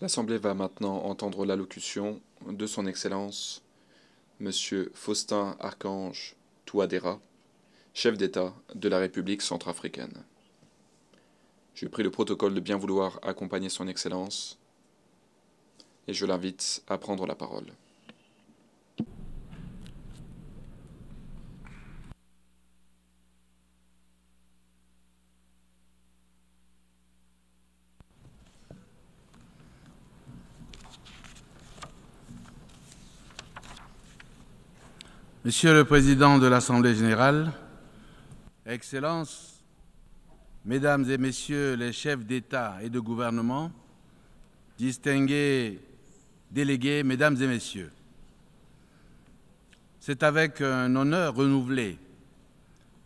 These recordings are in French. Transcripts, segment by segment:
L'Assemblée va maintenant entendre l'allocution de Son Excellence, M. Faustin Archange Touadéra, chef d'État de la République centrafricaine. Je pris le protocole de bien vouloir accompagner Son Excellence et je l'invite à prendre la parole. Monsieur le Président de l'Assemblée générale, Excellences, Mesdames et Messieurs les chefs d'État et de gouvernement, distingués délégués, Mesdames et Messieurs, c'est avec un honneur renouvelé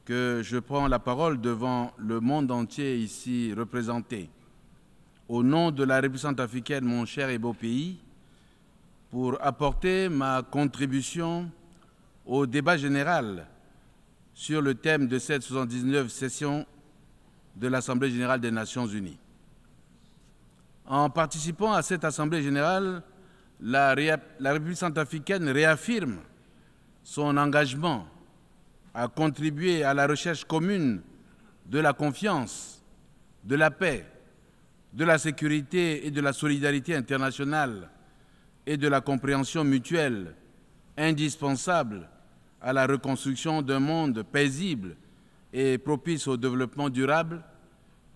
que je prends la parole devant le monde entier ici représenté, au nom de la République centrafricaine, mon cher et beau pays, pour apporter ma contribution au débat général sur le thème de cette 79e session de l'Assemblée générale des Nations unies. En participant à cette Assemblée générale, la, la République centrafricaine réaffirme son engagement à contribuer à la recherche commune de la confiance, de la paix, de la sécurité et de la solidarité internationale et de la compréhension mutuelle indispensable à la reconstruction d'un monde paisible et propice au développement durable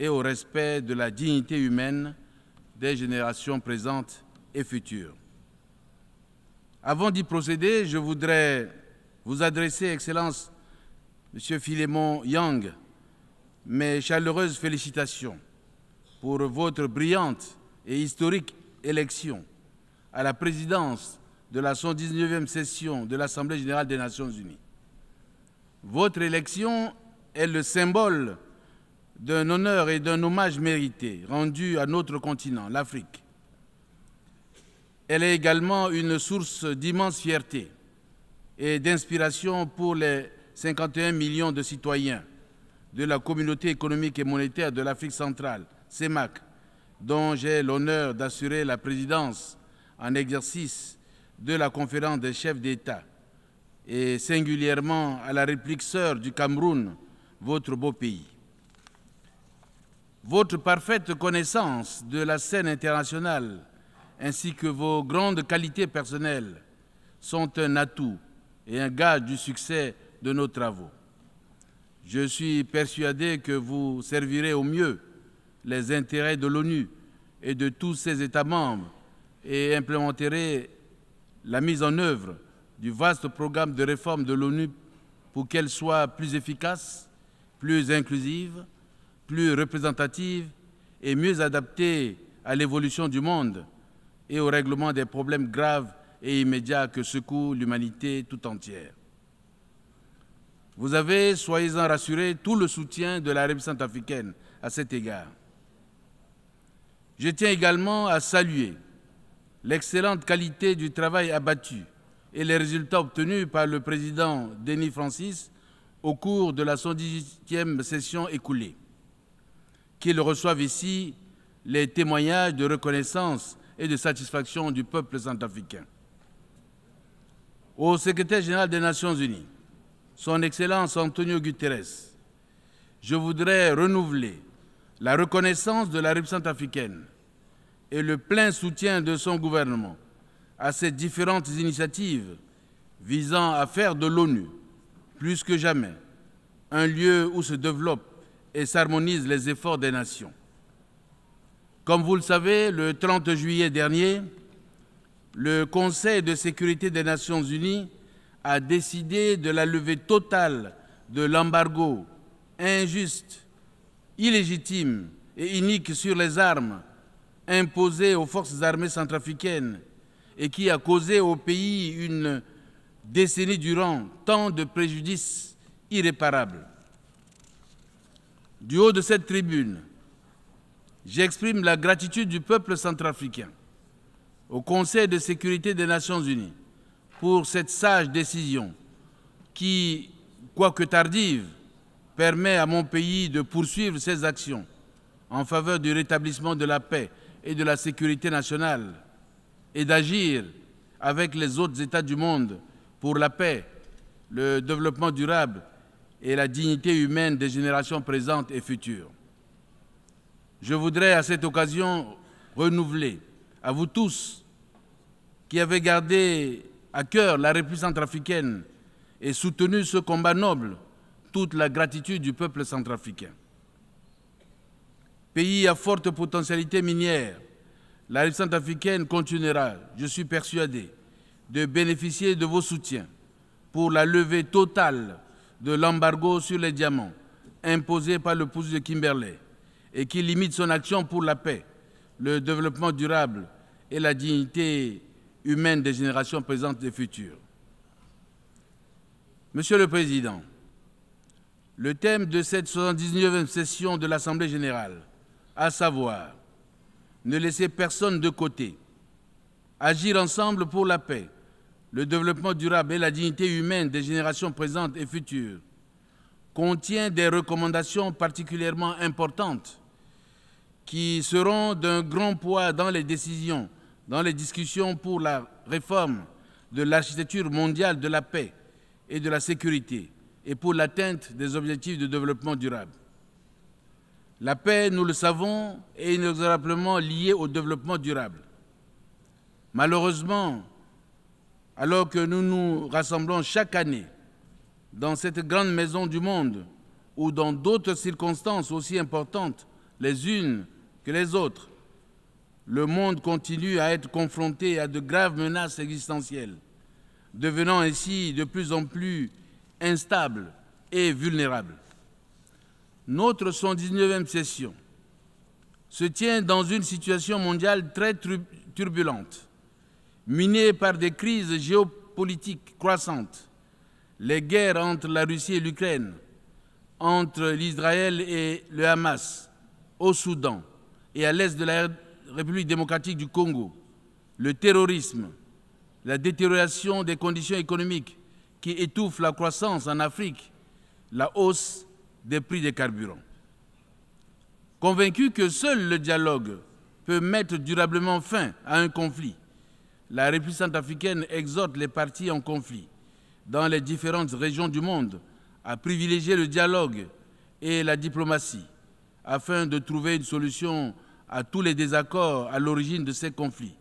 et au respect de la dignité humaine des générations présentes et futures. Avant d'y procéder, je voudrais vous adresser, Excellence, Monsieur Philémon Yang, mes chaleureuses félicitations pour votre brillante et historique élection à la présidence de la 119e session de l'Assemblée générale des Nations unies. Votre élection est le symbole d'un honneur et d'un hommage mérité rendu à notre continent, l'Afrique. Elle est également une source d'immense fierté et d'inspiration pour les 51 millions de citoyens de la communauté économique et monétaire de l'Afrique centrale, CEMAC, dont j'ai l'honneur d'assurer la présidence en exercice de la conférence des chefs d'État et singulièrement à la réplique sœur du Cameroun, votre beau pays. Votre parfaite connaissance de la scène internationale ainsi que vos grandes qualités personnelles sont un atout et un gage du succès de nos travaux. Je suis persuadé que vous servirez au mieux les intérêts de l'ONU et de tous ses États membres et implémenterez la mise en œuvre du vaste programme de réforme de l'ONU pour qu'elle soit plus efficace, plus inclusive, plus représentative et mieux adaptée à l'évolution du monde et au règlement des problèmes graves et immédiats que secoue l'humanité tout entière. Vous avez, soyez-en rassurés, tout le soutien de la République centrafricaine à cet égard. Je tiens également à saluer l'excellente qualité du travail abattu et les résultats obtenus par le président Denis Francis au cours de la 118e session écoulée. Qu'il reçoive ici les témoignages de reconnaissance et de satisfaction du peuple centrafricain. Au secrétaire général des Nations Unies, son Excellence Antonio Guterres, je voudrais renouveler la reconnaissance de la République centrafricaine et le plein soutien de son gouvernement à ces différentes initiatives visant à faire de l'ONU, plus que jamais, un lieu où se développent et s'harmonisent les efforts des nations. Comme vous le savez, le 30 juillet dernier, le Conseil de sécurité des Nations unies a décidé de la levée totale de l'embargo injuste, illégitime et inique sur les armes Imposé aux forces armées centrafricaines et qui a causé au pays une décennie durant tant de préjudices irréparables. Du haut de cette tribune, j'exprime la gratitude du peuple centrafricain au Conseil de sécurité des Nations Unies pour cette sage décision qui, quoique tardive, permet à mon pays de poursuivre ses actions en faveur du rétablissement de la paix et de la sécurité nationale et d'agir avec les autres États du monde pour la paix, le développement durable et la dignité humaine des générations présentes et futures. Je voudrais à cette occasion renouveler à vous tous qui avez gardé à cœur la République centrafricaine et soutenu ce combat noble toute la gratitude du peuple centrafricain pays à forte potentialité minière, la République centrafricaine continuera, je suis persuadé, de bénéficier de vos soutiens pour la levée totale de l'embargo sur les diamants imposé par le pouce de Kimberley et qui limite son action pour la paix, le développement durable et la dignité humaine des générations présentes et futures. Monsieur le Président, le thème de cette 79e session de l'Assemblée générale à savoir ne laisser personne de côté, agir ensemble pour la paix, le développement durable et la dignité humaine des générations présentes et futures, contient des recommandations particulièrement importantes qui seront d'un grand poids dans les décisions, dans les discussions pour la réforme de l'architecture mondiale de la paix et de la sécurité et pour l'atteinte des objectifs de développement durable. La paix, nous le savons, est inexorablement liée au développement durable. Malheureusement, alors que nous nous rassemblons chaque année dans cette grande maison du monde ou dans d'autres circonstances aussi importantes les unes que les autres, le monde continue à être confronté à de graves menaces existentielles, devenant ainsi de plus en plus instable et vulnérable notre 119e session se tient dans une situation mondiale très turbulente, minée par des crises géopolitiques croissantes, les guerres entre la Russie et l'Ukraine, entre l'Israël et le Hamas, au Soudan et à l'est de la République démocratique du Congo, le terrorisme, la détérioration des conditions économiques qui étouffent la croissance en Afrique, la hausse des prix des carburants. Convaincu que seul le dialogue peut mettre durablement fin à un conflit, la République centrafricaine exhorte les parties en conflit dans les différentes régions du monde à privilégier le dialogue et la diplomatie afin de trouver une solution à tous les désaccords à l'origine de ces conflits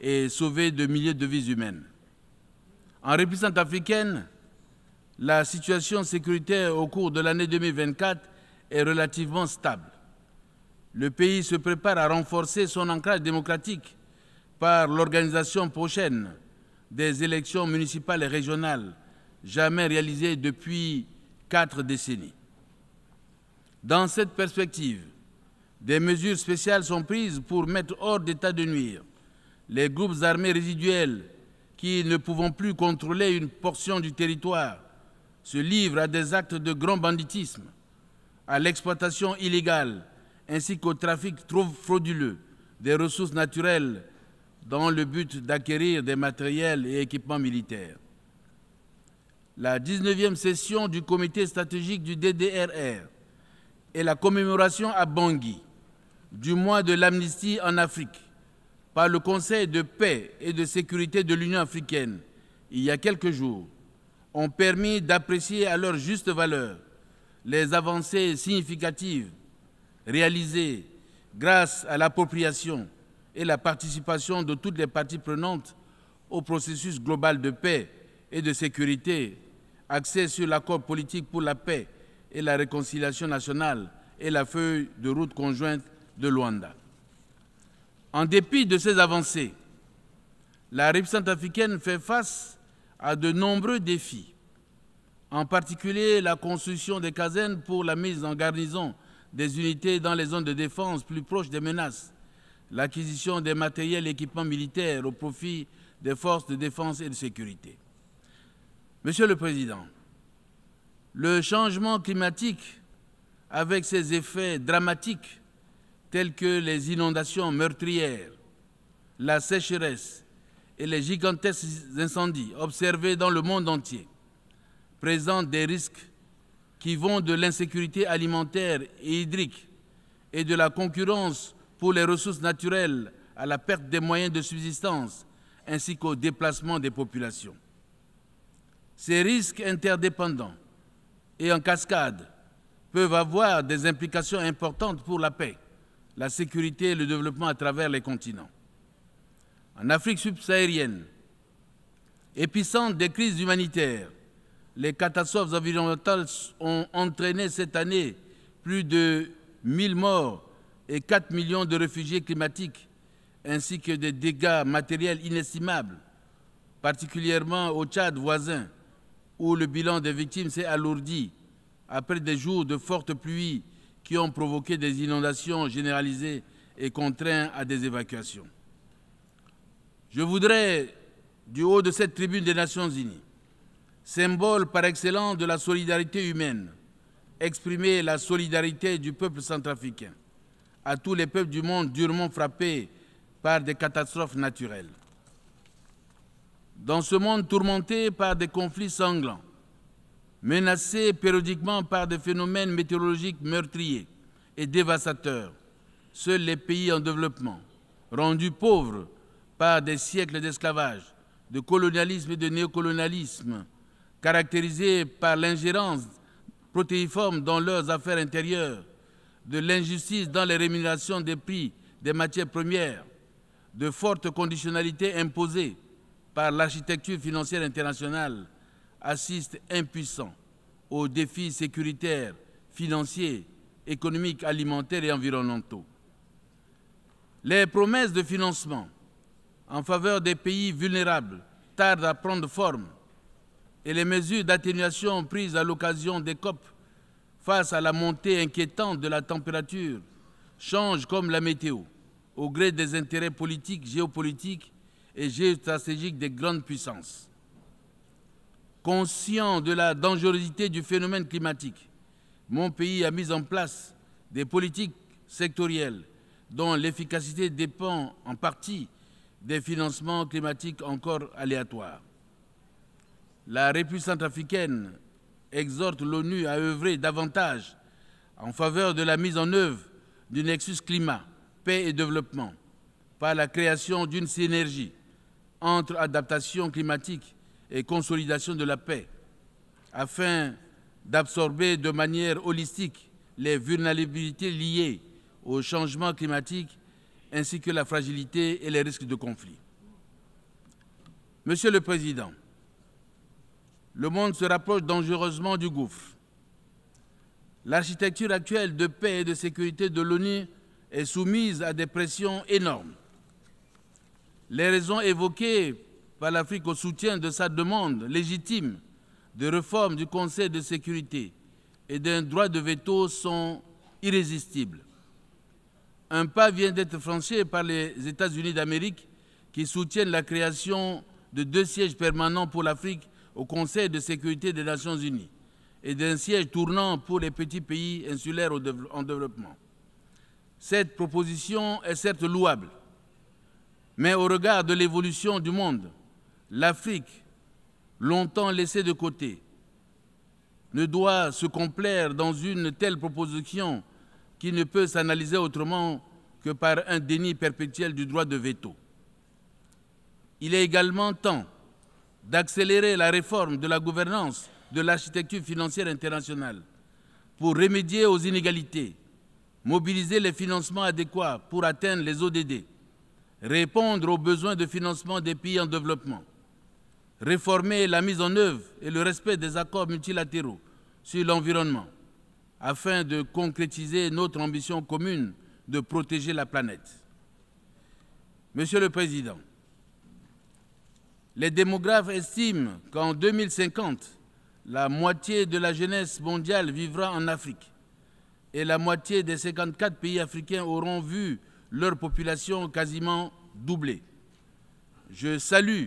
et sauver de milliers de vies humaines. En République centrafricaine, la situation sécuritaire au cours de l'année 2024 est relativement stable. Le pays se prépare à renforcer son ancrage démocratique par l'organisation prochaine des élections municipales et régionales jamais réalisées depuis quatre décennies. Dans cette perspective, des mesures spéciales sont prises pour mettre hors d'état de nuire les groupes armés résiduels qui, ne pouvant plus contrôler une portion du territoire, se livrent à des actes de grand banditisme, à l'exploitation illégale ainsi qu'au trafic trop frauduleux des ressources naturelles dans le but d'acquérir des matériels et équipements militaires. La 19e session du comité stratégique du DDRR et la commémoration à Bangui du mois de l'amnistie en Afrique par le Conseil de paix et de sécurité de l'Union africaine il y a quelques jours ont permis d'apprécier à leur juste valeur les avancées significatives réalisées grâce à l'appropriation et la participation de toutes les parties prenantes au processus global de paix et de sécurité axé sur l'accord politique pour la paix et la réconciliation nationale et la feuille de route conjointe de Luanda. En dépit de ces avancées, la République centrafricaine fait face à de nombreux défis, en particulier la construction des casernes pour la mise en garnison des unités dans les zones de défense plus proches des menaces, l'acquisition des matériels et équipements militaires au profit des forces de défense et de sécurité. Monsieur le Président, le changement climatique, avec ses effets dramatiques tels que les inondations meurtrières, la sécheresse, et les gigantesques incendies observés dans le monde entier présentent des risques qui vont de l'insécurité alimentaire et hydrique et de la concurrence pour les ressources naturelles à la perte des moyens de subsistance ainsi qu'au déplacement des populations. Ces risques interdépendants et en cascade peuvent avoir des implications importantes pour la paix, la sécurité et le développement à travers les continents en Afrique subsaharienne, épicentre des crises humanitaires, les catastrophes environnementales ont entraîné cette année plus de 1000 morts et 4 millions de réfugiés climatiques, ainsi que des dégâts matériels inestimables, particulièrement au Tchad voisin, où le bilan des victimes s'est alourdi après des jours de fortes pluies qui ont provoqué des inondations généralisées et contraint à des évacuations. Je voudrais, du haut de cette tribune des Nations Unies, symbole par excellence de la solidarité humaine, exprimer la solidarité du peuple centrafricain à tous les peuples du monde durement frappés par des catastrophes naturelles. Dans ce monde tourmenté par des conflits sanglants, menacé périodiquement par des phénomènes météorologiques meurtriers et dévastateurs, seuls les pays en développement, rendus pauvres par des siècles d'esclavage, de colonialisme et de néocolonialisme, caractérisés par l'ingérence protéiforme dans leurs affaires intérieures, de l'injustice dans les rémunérations des prix des matières premières, de fortes conditionnalités imposées par l'architecture financière internationale, assiste impuissant aux défis sécuritaires, financiers, économiques, alimentaires et environnementaux. Les promesses de financement en faveur des pays vulnérables tardent à prendre forme et les mesures d'atténuation prises à l'occasion des COP face à la montée inquiétante de la température changent comme la météo, au gré des intérêts politiques, géopolitiques et géostratégiques des grandes puissances. Conscient de la dangerosité du phénomène climatique, mon pays a mis en place des politiques sectorielles dont l'efficacité dépend en partie des financements climatiques encore aléatoires. La République centrafricaine exhorte l'ONU à œuvrer davantage en faveur de la mise en œuvre du nexus climat, paix et développement par la création d'une synergie entre adaptation climatique et consolidation de la paix afin d'absorber de manière holistique les vulnérabilités liées au changement climatique ainsi que la fragilité et les risques de conflit. Monsieur le Président, le monde se rapproche dangereusement du gouffre. L'architecture actuelle de paix et de sécurité de l'ONU est soumise à des pressions énormes. Les raisons évoquées par l'Afrique au soutien de sa demande légitime de réforme du Conseil de sécurité et d'un droit de veto sont irrésistibles. Un pas vient d'être franchi par les États-Unis d'Amérique qui soutiennent la création de deux sièges permanents pour l'Afrique au Conseil de sécurité des Nations Unies et d'un siège tournant pour les petits pays insulaires en développement. Cette proposition est certes louable, mais au regard de l'évolution du monde, l'Afrique, longtemps laissée de côté, ne doit se complaire dans une telle proposition qui ne peut s'analyser autrement que par un déni perpétuel du droit de veto. Il est également temps d'accélérer la réforme de la gouvernance de l'architecture financière internationale pour remédier aux inégalités, mobiliser les financements adéquats pour atteindre les ODD, répondre aux besoins de financement des pays en développement, réformer la mise en œuvre et le respect des accords multilatéraux sur l'environnement, afin de concrétiser notre ambition commune de protéger la planète. Monsieur le Président, les démographes estiment qu'en 2050, la moitié de la jeunesse mondiale vivra en Afrique et la moitié des 54 pays africains auront vu leur population quasiment doubler. Je salue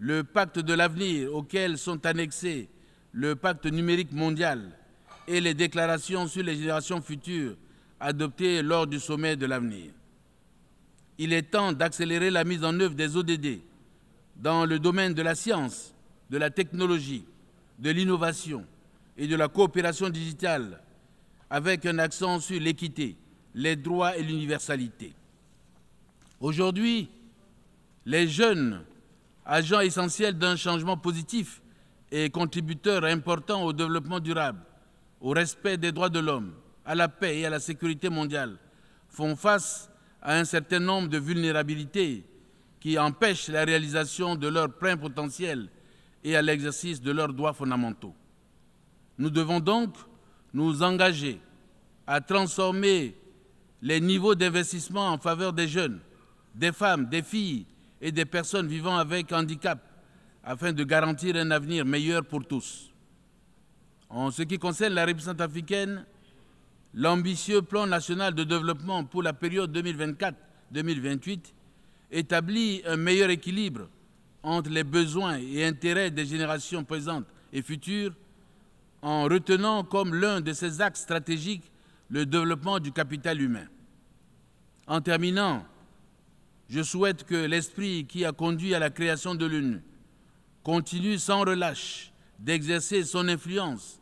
le pacte de l'avenir auquel sont annexés le pacte numérique mondial, et les déclarations sur les générations futures adoptées lors du sommet de l'avenir. Il est temps d'accélérer la mise en œuvre des ODD dans le domaine de la science, de la technologie, de l'innovation et de la coopération digitale, avec un accent sur l'équité, les droits et l'universalité. Aujourd'hui, les jeunes, agents essentiels d'un changement positif et contributeurs importants au développement durable, au respect des droits de l'homme, à la paix et à la sécurité mondiale font face à un certain nombre de vulnérabilités qui empêchent la réalisation de leur plein potentiel et à l'exercice de leurs droits fondamentaux. Nous devons donc nous engager à transformer les niveaux d'investissement en faveur des jeunes, des femmes, des filles et des personnes vivant avec handicap afin de garantir un avenir meilleur pour tous. En ce qui concerne la République africaine, l'ambitieux plan national de développement pour la période 2024-2028 établit un meilleur équilibre entre les besoins et intérêts des générations présentes et futures en retenant comme l'un de ses axes stratégiques le développement du capital humain. En terminant, je souhaite que l'esprit qui a conduit à la création de l'ONU continue sans relâche d'exercer son influence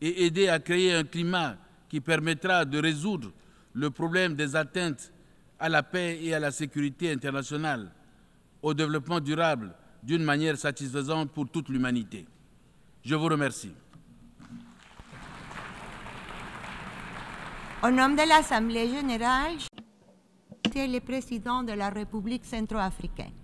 et aider à créer un climat qui permettra de résoudre le problème des atteintes à la paix et à la sécurité internationale, au développement durable d'une manière satisfaisante pour toute l'humanité. Je vous remercie. Au nom de l'Assemblée générale, c'est le président de la République centrafricaine.